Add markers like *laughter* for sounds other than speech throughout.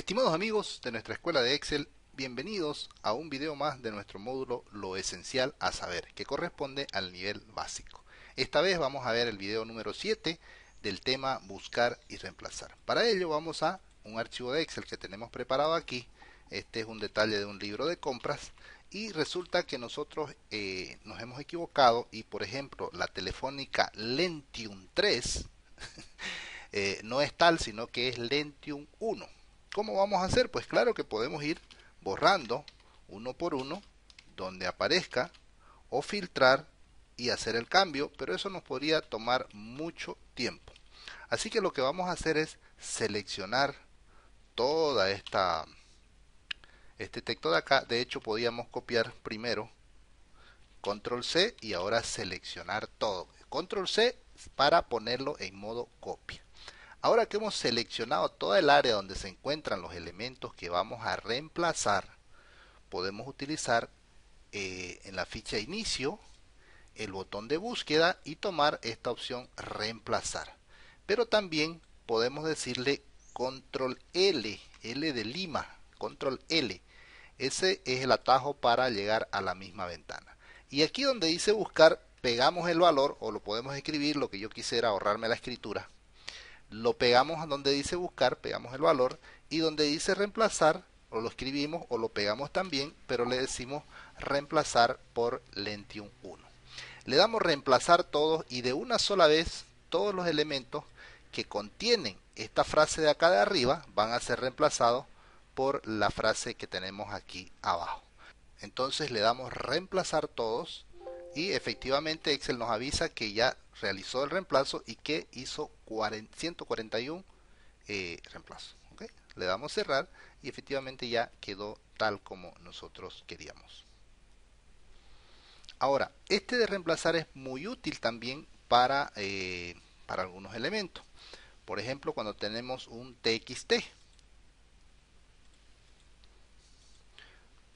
Estimados amigos de nuestra escuela de Excel, bienvenidos a un video más de nuestro módulo Lo esencial a saber, que corresponde al nivel básico. Esta vez vamos a ver el video número 7 del tema buscar y reemplazar. Para ello vamos a un archivo de Excel que tenemos preparado aquí. Este es un detalle de un libro de compras y resulta que nosotros eh, nos hemos equivocado y por ejemplo la telefónica Lentium 3 *laughs* eh, no es tal sino que es Lentium 1 ¿Cómo vamos a hacer? Pues claro que podemos ir borrando uno por uno donde aparezca o filtrar y hacer el cambio, pero eso nos podría tomar mucho tiempo. Así que lo que vamos a hacer es seleccionar toda esta este texto de acá. De hecho, podíamos copiar primero control C y ahora seleccionar todo. Control C para ponerlo en modo copia. Ahora que hemos seleccionado toda el área donde se encuentran los elementos que vamos a reemplazar, podemos utilizar eh, en la ficha inicio el botón de búsqueda y tomar esta opción reemplazar. Pero también podemos decirle control L, L de Lima, control L. Ese es el atajo para llegar a la misma ventana. Y aquí donde dice buscar, pegamos el valor o lo podemos escribir, lo que yo quisiera ahorrarme la escritura lo pegamos a donde dice buscar, pegamos el valor y donde dice reemplazar, o lo escribimos o lo pegamos también, pero le decimos reemplazar por Lentium 1. Le damos reemplazar todos y de una sola vez todos los elementos que contienen esta frase de acá de arriba van a ser reemplazados por la frase que tenemos aquí abajo. Entonces le damos reemplazar todos y efectivamente Excel nos avisa que ya realizó el reemplazo y que hizo 141 eh, reemplazos. Le damos cerrar y efectivamente ya quedó tal como nosotros queríamos. Ahora, este de reemplazar es muy útil también para, eh, para algunos elementos. Por ejemplo, cuando tenemos un TXT.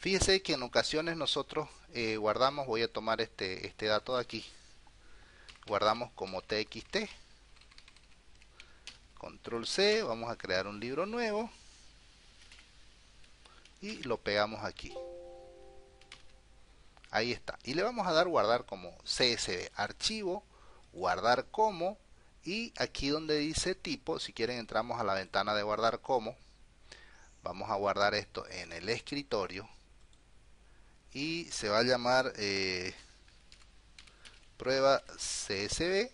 Fíjese que en ocasiones nosotros eh, guardamos, voy a tomar este, este dato de aquí, guardamos como txt control c vamos a crear un libro nuevo y lo pegamos aquí ahí está y le vamos a dar guardar como csv archivo guardar como y aquí donde dice tipo si quieren entramos a la ventana de guardar como vamos a guardar esto en el escritorio y se va a llamar eh, prueba CSV.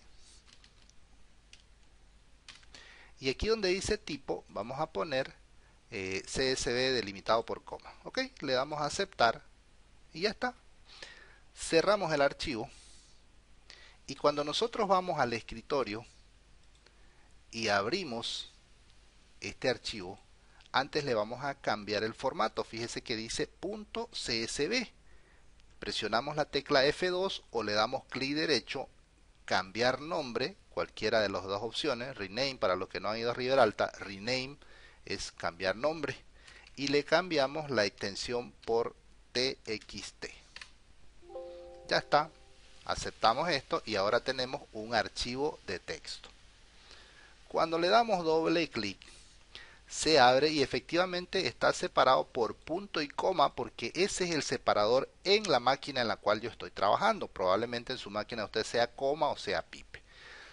Y aquí donde dice tipo, vamos a poner eh, CSV delimitado por coma. Ok, le damos a aceptar y ya está. Cerramos el archivo. Y cuando nosotros vamos al escritorio y abrimos este archivo, antes le vamos a cambiar el formato. Fíjese que dice .csv presionamos la tecla F2 o le damos clic derecho, cambiar nombre, cualquiera de las dos opciones, rename para los que no han ido a Alta, rename es cambiar nombre y le cambiamos la extensión por txt. Ya está, aceptamos esto y ahora tenemos un archivo de texto. Cuando le damos doble clic se abre y efectivamente está separado por punto y coma porque ese es el separador en la máquina en la cual yo estoy trabajando. Probablemente en su máquina usted sea coma o sea pipe.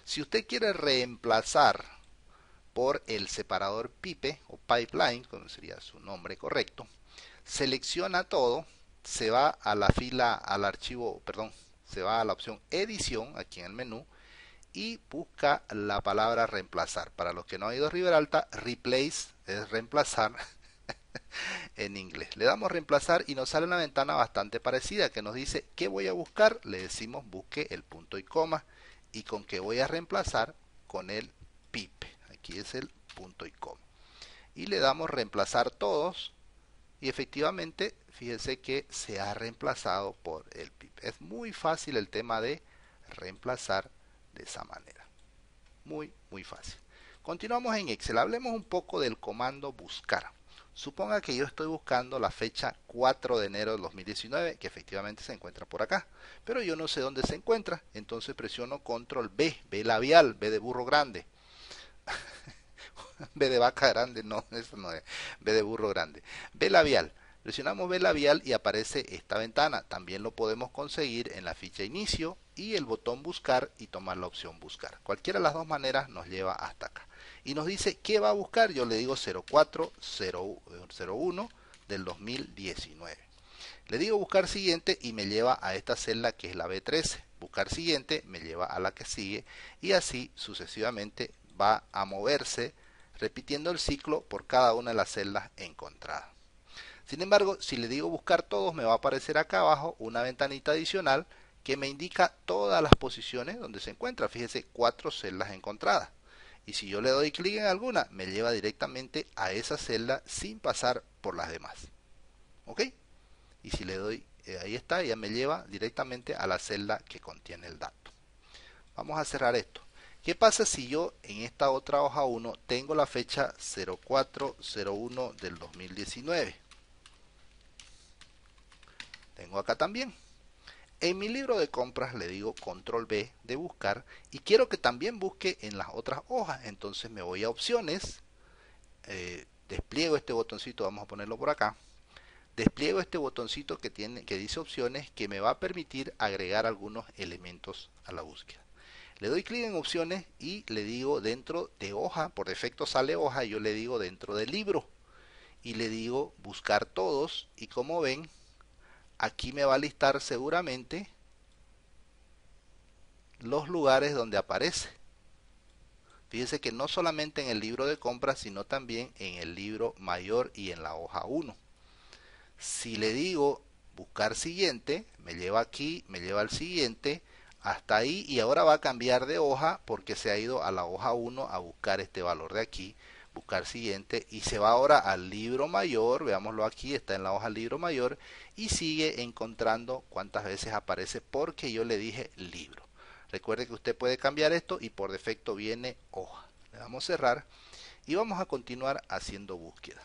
Si usted quiere reemplazar por el separador pipe o pipeline, como sería su nombre correcto, selecciona todo, se va a la fila, al archivo, perdón, se va a la opción edición aquí en el menú y busca la palabra reemplazar. Para los que no han ido a Alta replace es reemplazar *laughs* en inglés. Le damos reemplazar y nos sale una ventana bastante parecida que nos dice qué voy a buscar. Le decimos busque el punto y coma y con qué voy a reemplazar con el pip Aquí es el punto y coma. Y le damos reemplazar todos y efectivamente fíjense que se ha reemplazado por el pip, Es muy fácil el tema de reemplazar de esa manera. Muy, muy fácil. Continuamos en Excel. Hablemos un poco del comando buscar. Suponga que yo estoy buscando la fecha 4 de enero de 2019, que efectivamente se encuentra por acá, pero yo no sé dónde se encuentra, entonces presiono control B, B labial, B de burro grande. *laughs* B de vaca grande, no, eso no es. B de burro grande. B labial. Presionamos B labial y aparece esta ventana. También lo podemos conseguir en la ficha inicio y el botón buscar y tomar la opción buscar. Cualquiera de las dos maneras nos lleva hasta acá. Y nos dice qué va a buscar. Yo le digo 0401 del 2019. Le digo buscar siguiente y me lleva a esta celda que es la B13. Buscar siguiente me lleva a la que sigue y así sucesivamente va a moverse repitiendo el ciclo por cada una de las celdas encontradas. Sin embargo, si le digo buscar todos, me va a aparecer acá abajo una ventanita adicional que me indica todas las posiciones donde se encuentra. Fíjese, cuatro celdas encontradas. Y si yo le doy clic en alguna, me lleva directamente a esa celda sin pasar por las demás. ¿Ok? Y si le doy, eh, ahí está, ya me lleva directamente a la celda que contiene el dato. Vamos a cerrar esto. ¿Qué pasa si yo en esta otra hoja 1 tengo la fecha 0401 del 2019? tengo acá también. En mi libro de compras le digo control B de buscar y quiero que también busque en las otras hojas. Entonces me voy a opciones, eh, despliego este botoncito, vamos a ponerlo por acá. Despliego este botoncito que, tiene, que dice opciones que me va a permitir agregar algunos elementos a la búsqueda. Le doy clic en opciones y le digo dentro de hoja, por defecto sale hoja, yo le digo dentro de libro y le digo buscar todos y como ven aquí me va a listar seguramente los lugares donde aparece. Fíjense que no solamente en el libro de compras, sino también en el libro mayor y en la hoja 1. Si le digo buscar siguiente, me lleva aquí, me lleva al siguiente, hasta ahí y ahora va a cambiar de hoja porque se ha ido a la hoja 1 a buscar este valor de aquí buscar siguiente y se va ahora al libro mayor, veámoslo aquí, está en la hoja libro mayor y sigue encontrando cuántas veces aparece porque yo le dije libro. Recuerde que usted puede cambiar esto y por defecto viene hoja. Le damos cerrar y vamos a continuar haciendo búsqueda.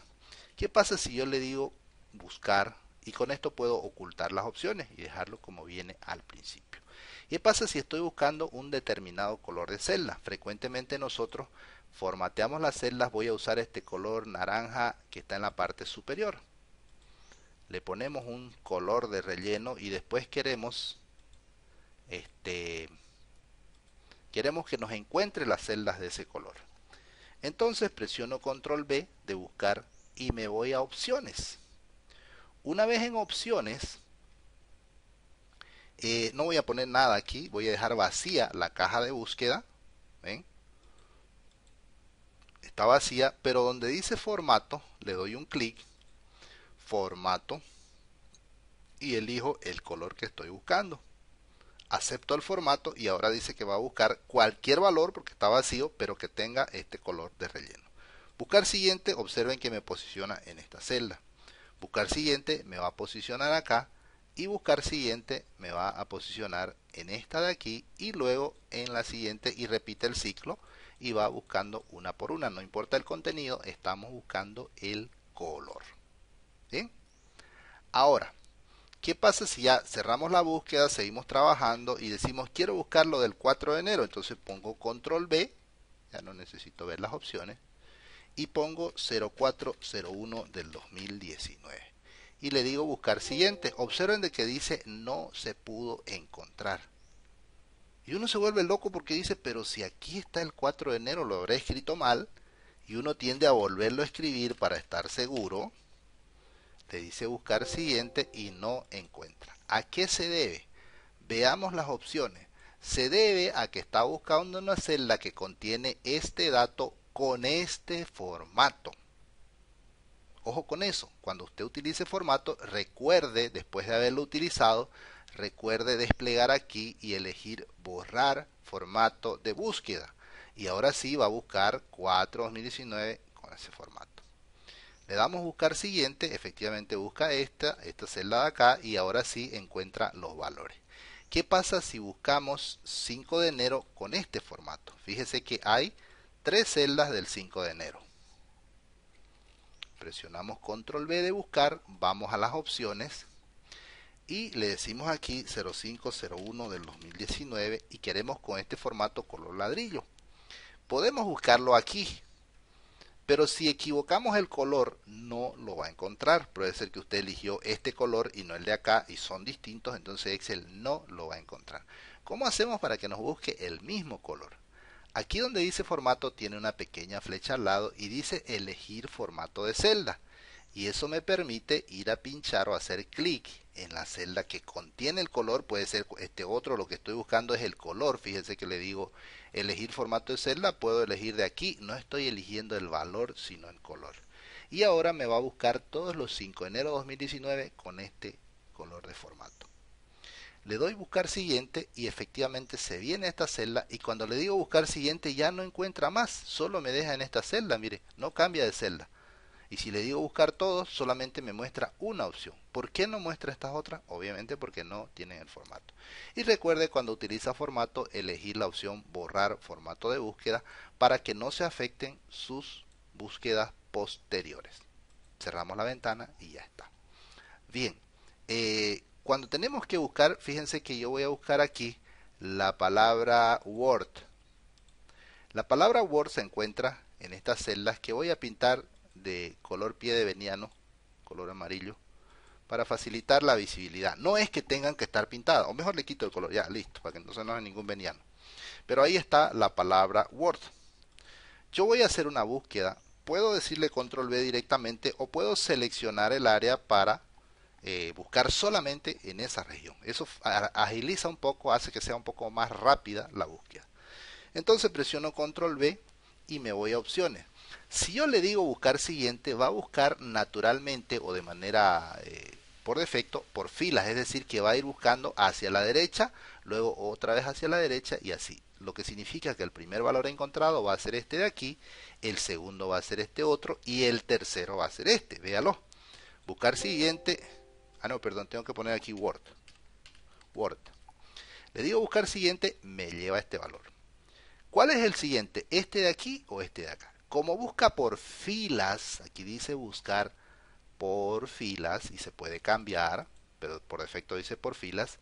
¿Qué pasa si yo le digo buscar y con esto puedo ocultar las opciones y dejarlo como viene al principio? ¿Qué pasa si estoy buscando un determinado color de celda? Frecuentemente nosotros formateamos las celdas, voy a usar este color naranja que está en la parte superior. Le ponemos un color de relleno y después queremos este queremos que nos encuentre las celdas de ese color. Entonces presiono control B de buscar y me voy a opciones. Una vez en opciones eh, no voy a poner nada aquí, voy a dejar vacía la caja de búsqueda. Está vacía, pero donde dice formato, le doy un clic, formato, y elijo el color que estoy buscando. Acepto el formato y ahora dice que va a buscar cualquier valor porque está vacío, pero que tenga este color de relleno. Buscar siguiente, observen que me posiciona en esta celda. Buscar siguiente me va a posicionar acá y buscar siguiente me va a posicionar en esta de aquí y luego en la siguiente y repite el ciclo y va buscando una por una no importa el contenido estamos buscando el color ¿Bien? ahora ¿qué pasa si ya cerramos la búsqueda seguimos trabajando y decimos quiero buscar lo del 4 de enero entonces pongo control B ya no necesito ver las opciones y pongo 0401 del 2019 y le digo buscar siguiente. Observen de que dice no se pudo encontrar. Y uno se vuelve loco porque dice, pero si aquí está el 4 de enero, lo habré escrito mal. Y uno tiende a volverlo a escribir para estar seguro. Le dice buscar siguiente y no encuentra. ¿A qué se debe? Veamos las opciones. Se debe a que está buscando una celda que contiene este dato con este formato. Ojo con eso, cuando usted utilice formato, recuerde, después de haberlo utilizado, recuerde desplegar aquí y elegir borrar formato de búsqueda. Y ahora sí va a buscar 4 2019 con ese formato. Le damos buscar siguiente, efectivamente busca esta, esta celda de acá y ahora sí encuentra los valores. ¿Qué pasa si buscamos 5 de enero con este formato? Fíjese que hay tres celdas del 5 de enero presionamos control B de buscar, vamos a las opciones y le decimos aquí 0501 del 2019 y queremos con este formato color ladrillo. Podemos buscarlo aquí, pero si equivocamos el color no lo va a encontrar. Puede ser que usted eligió este color y no el de acá y son distintos, entonces Excel no lo va a encontrar. ¿Cómo hacemos para que nos busque el mismo color? Aquí donde dice formato tiene una pequeña flecha al lado y dice elegir formato de celda. Y eso me permite ir a pinchar o hacer clic en la celda que contiene el color. Puede ser este otro, lo que estoy buscando es el color. Fíjense que le digo elegir formato de celda, puedo elegir de aquí. No estoy eligiendo el valor, sino el color. Y ahora me va a buscar todos los 5 de enero de 2019 con este color de formato le doy buscar siguiente y efectivamente se viene a esta celda y cuando le digo buscar siguiente ya no encuentra más, solo me deja en esta celda, mire, no cambia de celda. Y si le digo buscar todos, solamente me muestra una opción. ¿Por qué no muestra estas otras? Obviamente porque no tienen el formato. Y recuerde cuando utiliza formato, elegir la opción borrar formato de búsqueda para que no se afecten sus búsquedas posteriores. Cerramos la ventana y ya está. Bien, eh, cuando tenemos que buscar, fíjense que yo voy a buscar aquí la palabra Word. La palabra Word se encuentra en estas celdas que voy a pintar de color pie de veniano, color amarillo, para facilitar la visibilidad. No es que tengan que estar pintadas, o mejor le quito el color, ya, listo, para que no se ningún veniano. Pero ahí está la palabra Word. Yo voy a hacer una búsqueda, puedo decirle control B directamente o puedo seleccionar el área para eh, buscar solamente en esa región. Eso agiliza un poco, hace que sea un poco más rápida la búsqueda. Entonces presiono control B y me voy a opciones. Si yo le digo buscar siguiente, va a buscar naturalmente o de manera eh, por defecto por filas, es decir, que va a ir buscando hacia la derecha, luego otra vez hacia la derecha y así. Lo que significa que el primer valor encontrado va a ser este de aquí, el segundo va a ser este otro y el tercero va a ser este. Véalo. Buscar siguiente, Ah, no, perdón, tengo que poner aquí Word. Word. Le digo buscar siguiente, me lleva este valor. ¿Cuál es el siguiente? ¿Este de aquí o este de acá? Como busca por filas, aquí dice buscar por filas y se puede cambiar, pero por defecto dice por filas,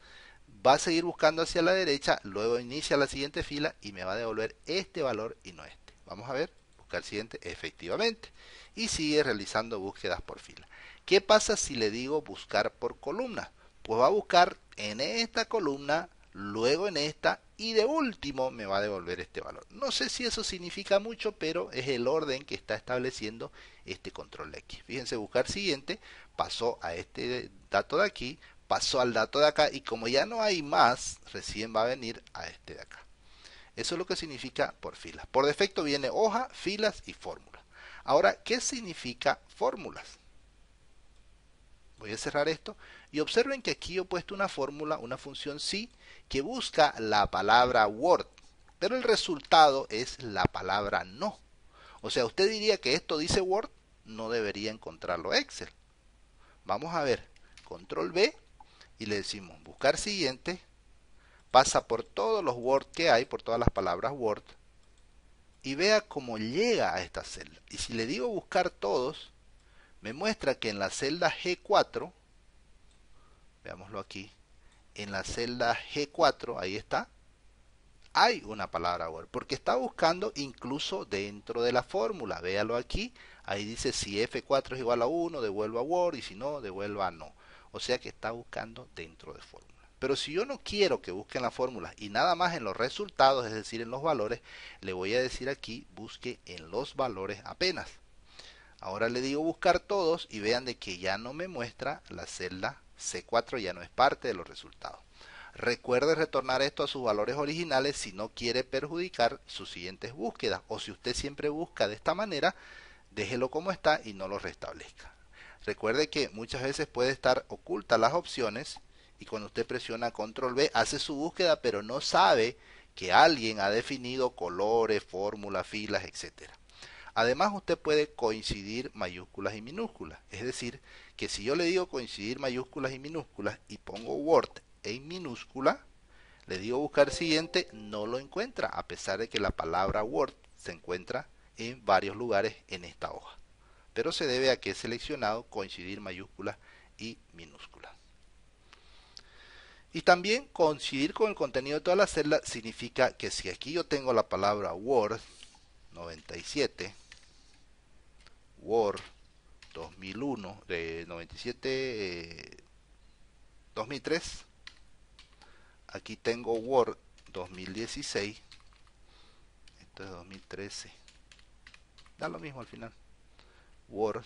va a seguir buscando hacia la derecha, luego inicia la siguiente fila y me va a devolver este valor y no este. Vamos a ver, buscar siguiente, efectivamente, y sigue realizando búsquedas por fila. ¿Qué pasa si le digo buscar por columna? Pues va a buscar en esta columna, luego en esta y de último me va a devolver este valor. No sé si eso significa mucho, pero es el orden que está estableciendo este control X. Fíjense, buscar siguiente, pasó a este dato de aquí, pasó al dato de acá y como ya no hay más, recién va a venir a este de acá. Eso es lo que significa por filas. Por defecto viene hoja, filas y fórmulas. Ahora, ¿qué significa fórmulas? Voy a cerrar esto y observen que aquí he puesto una fórmula, una función sí, que busca la palabra Word, pero el resultado es la palabra no. O sea, usted diría que esto dice Word, no debería encontrarlo Excel. Vamos a ver, control B y le decimos buscar siguiente, pasa por todos los Word que hay, por todas las palabras Word, y vea cómo llega a esta celda. Y si le digo buscar todos, me muestra que en la celda G4, veámoslo aquí, en la celda G4, ahí está, hay una palabra Word, porque está buscando incluso dentro de la fórmula, véalo aquí, ahí dice si F4 es igual a 1, devuelva Word, y si no, devuelva no. O sea que está buscando dentro de fórmula. Pero si yo no quiero que busquen la fórmula y nada más en los resultados, es decir, en los valores, le voy a decir aquí, busque en los valores apenas. Ahora le digo buscar todos y vean de que ya no me muestra la celda C4, ya no es parte de los resultados. Recuerde retornar esto a sus valores originales si no quiere perjudicar sus siguientes búsquedas o si usted siempre busca de esta manera, déjelo como está y no lo restablezca. Recuerde que muchas veces puede estar oculta las opciones y cuando usted presiona control B hace su búsqueda pero no sabe que alguien ha definido colores, fórmulas, filas, etcétera. Además, usted puede coincidir mayúsculas y minúsculas. Es decir, que si yo le digo coincidir mayúsculas y minúsculas y pongo Word en minúscula, le digo buscar siguiente, no lo encuentra, a pesar de que la palabra Word se encuentra en varios lugares en esta hoja. Pero se debe a que he seleccionado coincidir mayúsculas y minúsculas. Y también coincidir con el contenido de toda la celda significa que si aquí yo tengo la palabra Word 97, Word 2001 de 97 2003 eh, aquí tengo Word 2016 esto es 2013 da lo mismo al final Word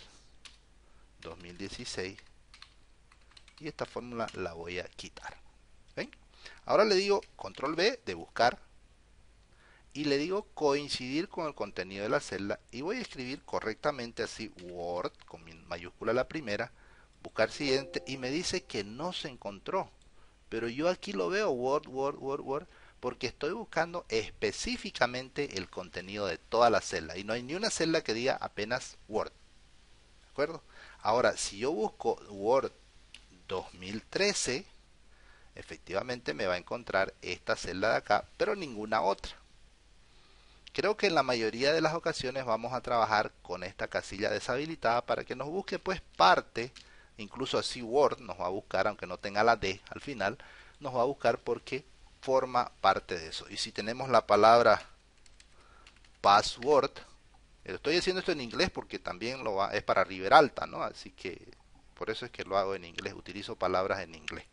2016 y esta fórmula la voy a quitar ¿Ven? ahora le digo control B de buscar y le digo coincidir con el contenido de la celda y voy a escribir correctamente así Word con mayúscula la primera, buscar siguiente y me dice que no se encontró. Pero yo aquí lo veo Word, Word, Word, Word porque estoy buscando específicamente el contenido de toda la celda y no hay ni una celda que diga apenas Word. ¿De acuerdo? Ahora, si yo busco Word 2013, efectivamente me va a encontrar esta celda de acá, pero ninguna otra. Creo que en la mayoría de las ocasiones vamos a trabajar con esta casilla deshabilitada para que nos busque pues parte, incluso así Word nos va a buscar, aunque no tenga la D al final, nos va a buscar porque forma parte de eso. Y si tenemos la palabra password, estoy haciendo esto en inglés porque también lo es para Alta, ¿no? Así que por eso es que lo hago en inglés, utilizo palabras en inglés.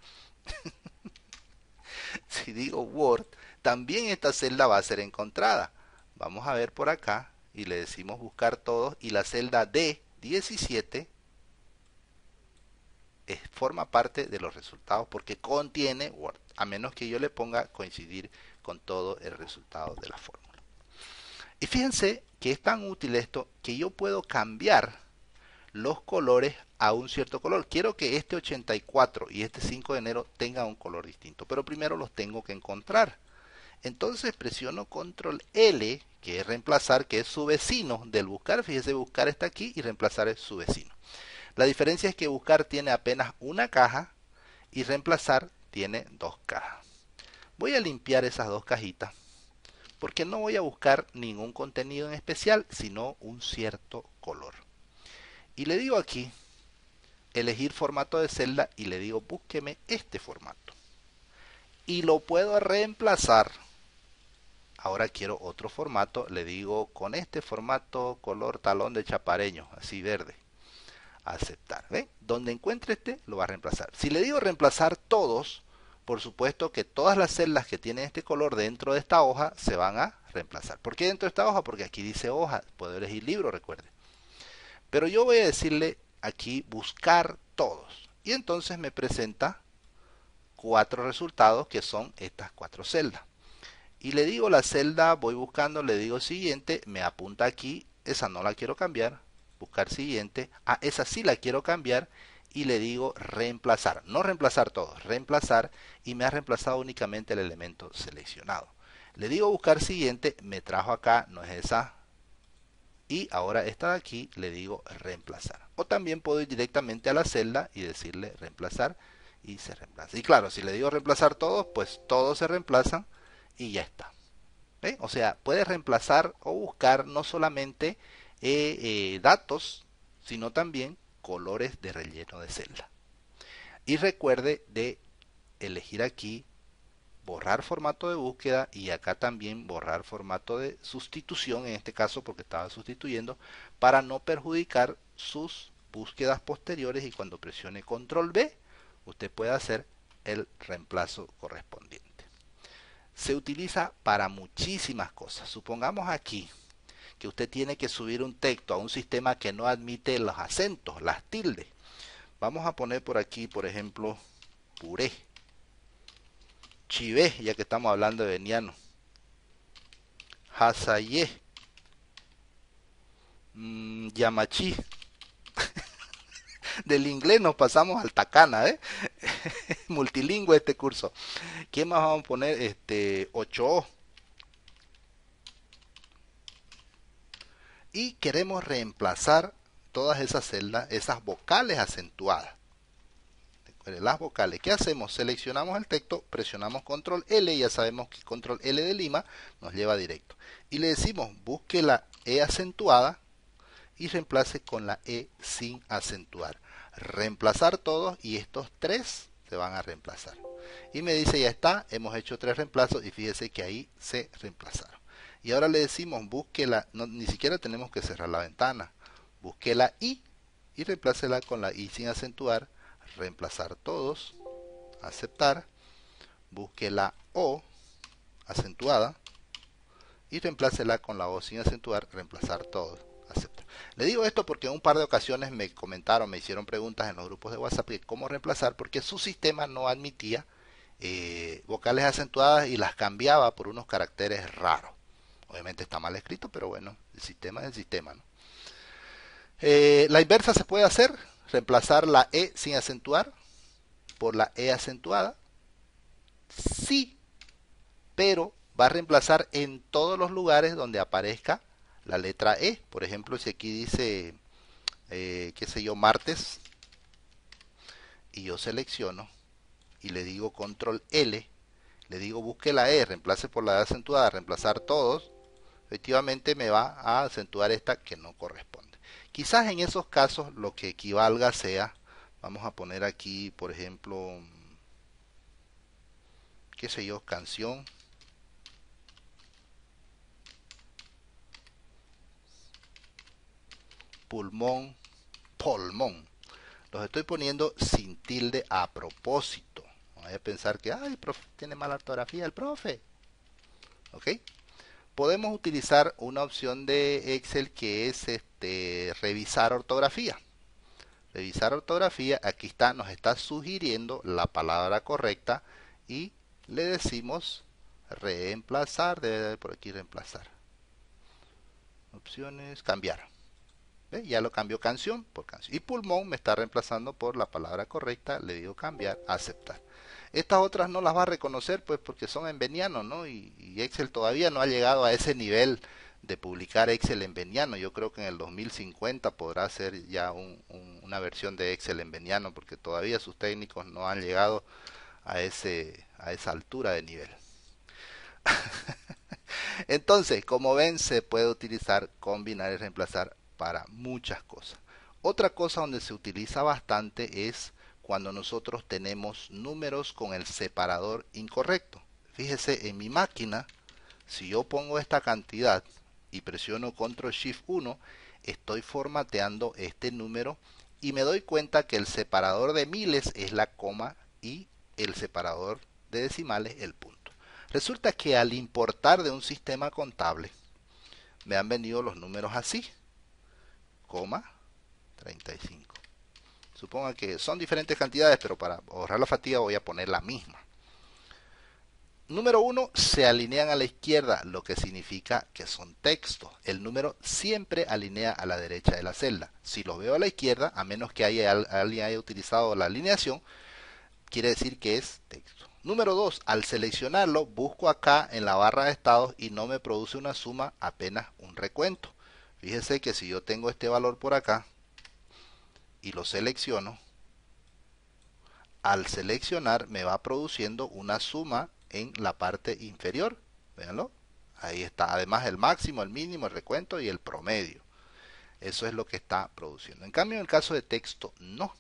*laughs* si digo Word, también esta celda va a ser encontrada. Vamos a ver por acá y le decimos buscar todos y la celda D17 forma parte de los resultados porque contiene Word, a menos que yo le ponga coincidir con todo el resultado de la fórmula. Y fíjense que es tan útil esto que yo puedo cambiar los colores a un cierto color. Quiero que este 84 y este 5 de enero tengan un color distinto, pero primero los tengo que encontrar. Entonces presiono control L, que es reemplazar, que es su vecino del buscar. Fíjese, buscar está aquí y reemplazar es su vecino. La diferencia es que buscar tiene apenas una caja y reemplazar tiene dos cajas. Voy a limpiar esas dos cajitas porque no voy a buscar ningún contenido en especial, sino un cierto color. Y le digo aquí, elegir formato de celda y le digo búsqueme este formato. Y lo puedo reemplazar ahora quiero otro formato le digo con este formato color talón de chapareño así verde aceptar ¿Ven? donde encuentre este lo va a reemplazar si le digo reemplazar todos por supuesto que todas las celdas que tienen este color dentro de esta hoja se van a reemplazar ¿por qué dentro de esta hoja? porque aquí dice hoja puede elegir libro recuerde pero yo voy a decirle aquí buscar todos y entonces me presenta cuatro resultados que son estas cuatro celdas y le digo la celda, voy buscando, le digo siguiente, me apunta aquí, esa no la quiero cambiar, buscar siguiente, a ah, esa sí la quiero cambiar y le digo reemplazar, no reemplazar todo, reemplazar y me ha reemplazado únicamente el elemento seleccionado. Le digo buscar siguiente, me trajo acá, no es esa. Y ahora esta de aquí le digo reemplazar. O también puedo ir directamente a la celda y decirle reemplazar y se reemplaza. Y claro, si le digo reemplazar todos, pues todos se reemplazan y ya está. O sea, puede reemplazar o buscar no solamente eh, eh, datos, sino también colores de relleno de celda. Y recuerde de elegir aquí borrar formato de búsqueda y acá también borrar formato de sustitución en este caso porque estaba sustituyendo para no perjudicar sus búsquedas posteriores y cuando presione control B usted puede hacer el reemplazo correspondiente se utiliza para muchísimas cosas. Supongamos aquí que usted tiene que subir un texto a un sistema que no admite los acentos, las tildes. Vamos a poner por aquí, por ejemplo, puré, chivé, ya que estamos hablando de veniano, hasayé, mm, yamachi. *laughs* Del inglés nos pasamos al tacana, ¿eh? *laughs* multilingüe este curso. ¿Quién más vamos a poner? Este, 8O. Y queremos reemplazar todas esas celdas, esas vocales acentuadas. Las vocales, ¿qué hacemos? Seleccionamos el texto, presionamos control L, ya sabemos que control L de Lima nos lleva directo. Y le decimos, busque la E acentuada y reemplace con la E sin acentuar. Reemplazar todos y estos tres van a reemplazar. Y me dice, ya está, hemos hecho tres reemplazos y fíjese que ahí se reemplazaron. Y ahora le decimos, búsquela, no, ni siquiera tenemos que cerrar la ventana, busque la I y reemplácela con la I sin acentuar, reemplazar todos, aceptar, busque la O acentuada y reemplácela con la O sin acentuar, reemplazar todos le digo esto porque en un par de ocasiones me comentaron, me hicieron preguntas en los grupos de WhatsApp de cómo reemplazar, porque su sistema no admitía eh, vocales acentuadas y las cambiaba por unos caracteres raros. Obviamente está mal escrito, pero bueno, el sistema es el sistema. Eh, la inversa se puede hacer, reemplazar la E sin acentuar por la E acentuada. Sí, pero va a reemplazar en todos los lugares donde aparezca la letra E. Por ejemplo, si aquí dice, eh, qué sé yo, martes, y yo selecciono y le digo control L, le digo busque la E, reemplace por la acentuada, reemplazar todos, efectivamente me va a acentuar esta que no corresponde. Quizás en esos casos lo que equivalga sea, vamos a poner aquí, por ejemplo, qué sé yo, canción, pulmón, pulmón. Los estoy poniendo sin tilde a propósito. No vaya a pensar que, ay, profe tiene mala ortografía, el profe. ¿Ok? Podemos utilizar una opción de Excel que es este, revisar ortografía. Revisar ortografía, aquí está, nos está sugiriendo la palabra correcta y le decimos reemplazar, debe por aquí reemplazar. Opciones, cambiar. Ya lo cambio canción por canción. Y pulmón me está reemplazando por la palabra correcta. Le digo cambiar, aceptar. Estas otras no las va a reconocer pues porque son en veniano, ¿no? Y, Excel todavía no ha llegado a ese nivel de publicar Excel en veniano. Yo creo que en el 2050 podrá ser ya una versión de Excel en veniano, porque todavía sus técnicos no han llegado a, ese, a esa altura de nivel. *laughs* Entonces, como ven, se puede utilizar combinar y reemplazar para muchas cosas. Otra cosa donde se utiliza bastante es cuando nosotros tenemos números con el separador incorrecto. Fíjese en mi máquina, si yo pongo esta cantidad y presiono control shift 1, estoy formateando este número y me doy cuenta que el separador de miles es la coma y el separador de decimales el punto. Resulta que al importar de un sistema contable me han venido los números así. 35 suponga que son diferentes cantidades, pero para ahorrar la fatiga voy a poner la misma. Número 1, se alinean a la izquierda, lo que significa que son textos. El número siempre alinea a la derecha de la celda. Si lo veo a la izquierda, a menos que haya, alguien haya utilizado la alineación, quiere decir que es texto. Número 2, al seleccionarlo, busco acá en la barra de estados y no me produce una suma, apenas un recuento. Fíjese que si yo tengo este valor por acá y lo selecciono, al seleccionar me va produciendo una suma en la parte inferior. Véanlo. Ahí está. Además el máximo, el mínimo, el recuento y el promedio. Eso es lo que está produciendo. En cambio, en el caso de texto, no.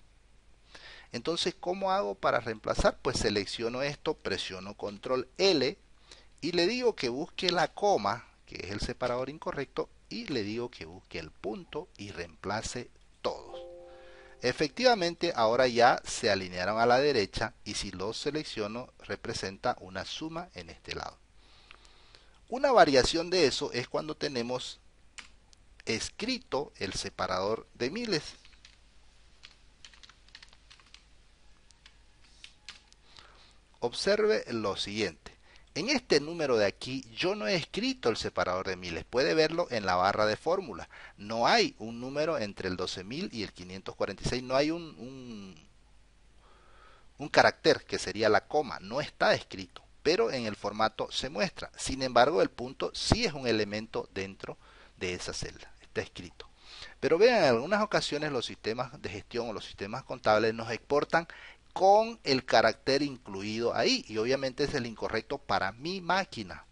Entonces, ¿cómo hago para reemplazar? Pues selecciono esto, presiono control L y le digo que busque la coma, que es el separador incorrecto, y le digo que busque el punto y reemplace todos. Efectivamente, ahora ya se alinearon a la derecha y si los selecciono representa una suma en este lado. Una variación de eso es cuando tenemos escrito el separador de miles. Observe lo siguiente. En este número de aquí yo no he escrito el separador de miles, puede verlo en la barra de fórmula. No hay un número entre el 12.000 y el 546, no hay un, un, carácter que sería la coma, no está escrito, pero en el formato se muestra. Sin embargo, el punto sí es un elemento dentro de esa celda, está escrito. Pero vean, en algunas ocasiones los sistemas de gestión o los sistemas contables nos exportan con el carácter incluido ahí y obviamente es el incorrecto para mi máquina.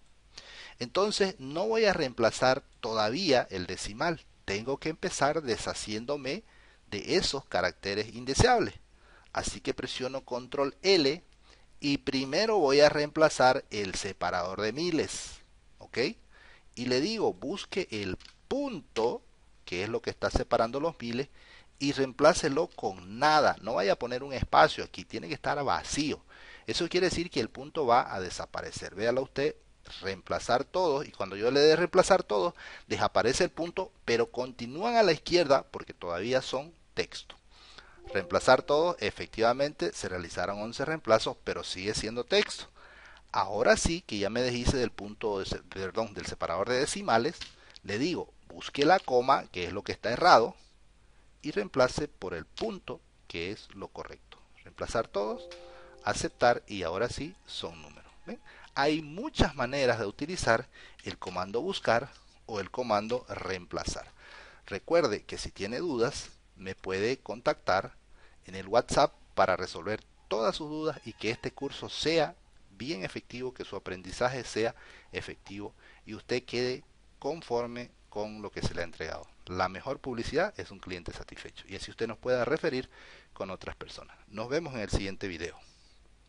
Entonces no voy a reemplazar todavía el decimal, tengo que empezar deshaciéndome de esos caracteres indeseables. Así que presiono control L y primero voy a reemplazar el separador de miles, ¿ok? Y le digo busque el punto que es lo que está separando los miles y reemplácelo con nada. No vaya a poner un espacio aquí, tiene que estar vacío. Eso quiere decir que el punto va a desaparecer. Véala usted, reemplazar todo y cuando yo le dé reemplazar todo, desaparece el punto, pero continúan a la izquierda porque todavía son texto. Reemplazar todo, efectivamente se realizaron 11 reemplazos, pero sigue siendo texto. Ahora sí que ya me deshice del punto, perdón, del separador de decimales, le digo, busque la coma, que es lo que está errado, y reemplace por el punto que es lo correcto. Reemplazar todos, aceptar y ahora sí son números. Hay muchas maneras de utilizar el comando buscar o el comando reemplazar. Recuerde que si tiene dudas me puede contactar en el WhatsApp para resolver todas sus dudas y que este curso sea bien efectivo, que su aprendizaje sea efectivo y usted quede conforme con lo que se le ha entregado. La mejor publicidad es un cliente satisfecho y así usted nos pueda referir con otras personas. Nos vemos en el siguiente video.